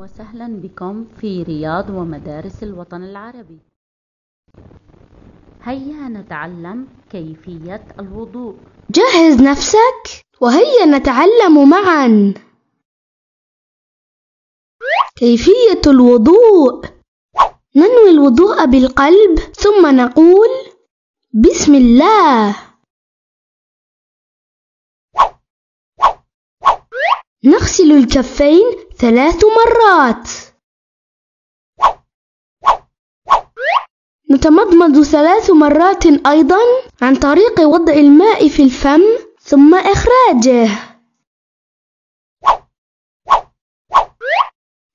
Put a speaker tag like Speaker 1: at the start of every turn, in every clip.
Speaker 1: وسهلا بكم في رياض ومدارس الوطن العربي هيا نتعلم كيفية الوضوء جهز نفسك وهيا نتعلم معا كيفية الوضوء ننوي الوضوء بالقلب ثم نقول بسم الله نغسل الكفين ثلاث مرات نتمضمض ثلاث مرات أيضا عن طريق وضع الماء في الفم ثم إخراجه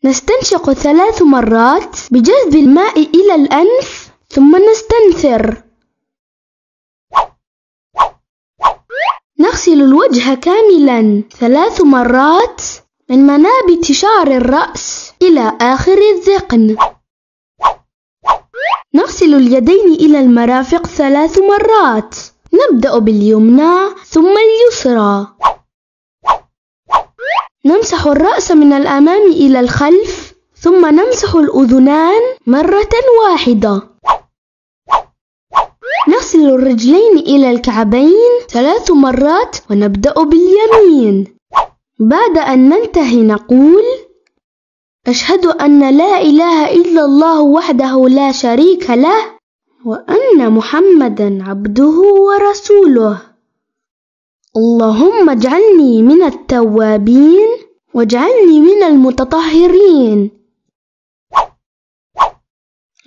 Speaker 1: نستنشق ثلاث مرات بجذب الماء إلى الأنف ثم نستنثر نغسل الوجه كاملا ثلاث مرات من منابت شعر الرأس إلى آخر الذقن نغسل اليدين إلى المرافق ثلاث مرات نبدأ باليمنى ثم اليسرى نمسح الرأس من الأمام إلى الخلف ثم نمسح الأذنان مرة واحدة نغسل الرجلين إلى الكعبين ثلاث مرات ونبدأ باليمين بعد أن ننتهي نقول أشهد أن لا إله إلا الله وحده لا شريك له وأن محمدا عبده ورسوله اللهم اجعلني من التوابين واجعلني من المتطهرين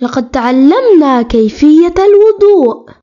Speaker 1: لقد تعلمنا كيفية الوضوء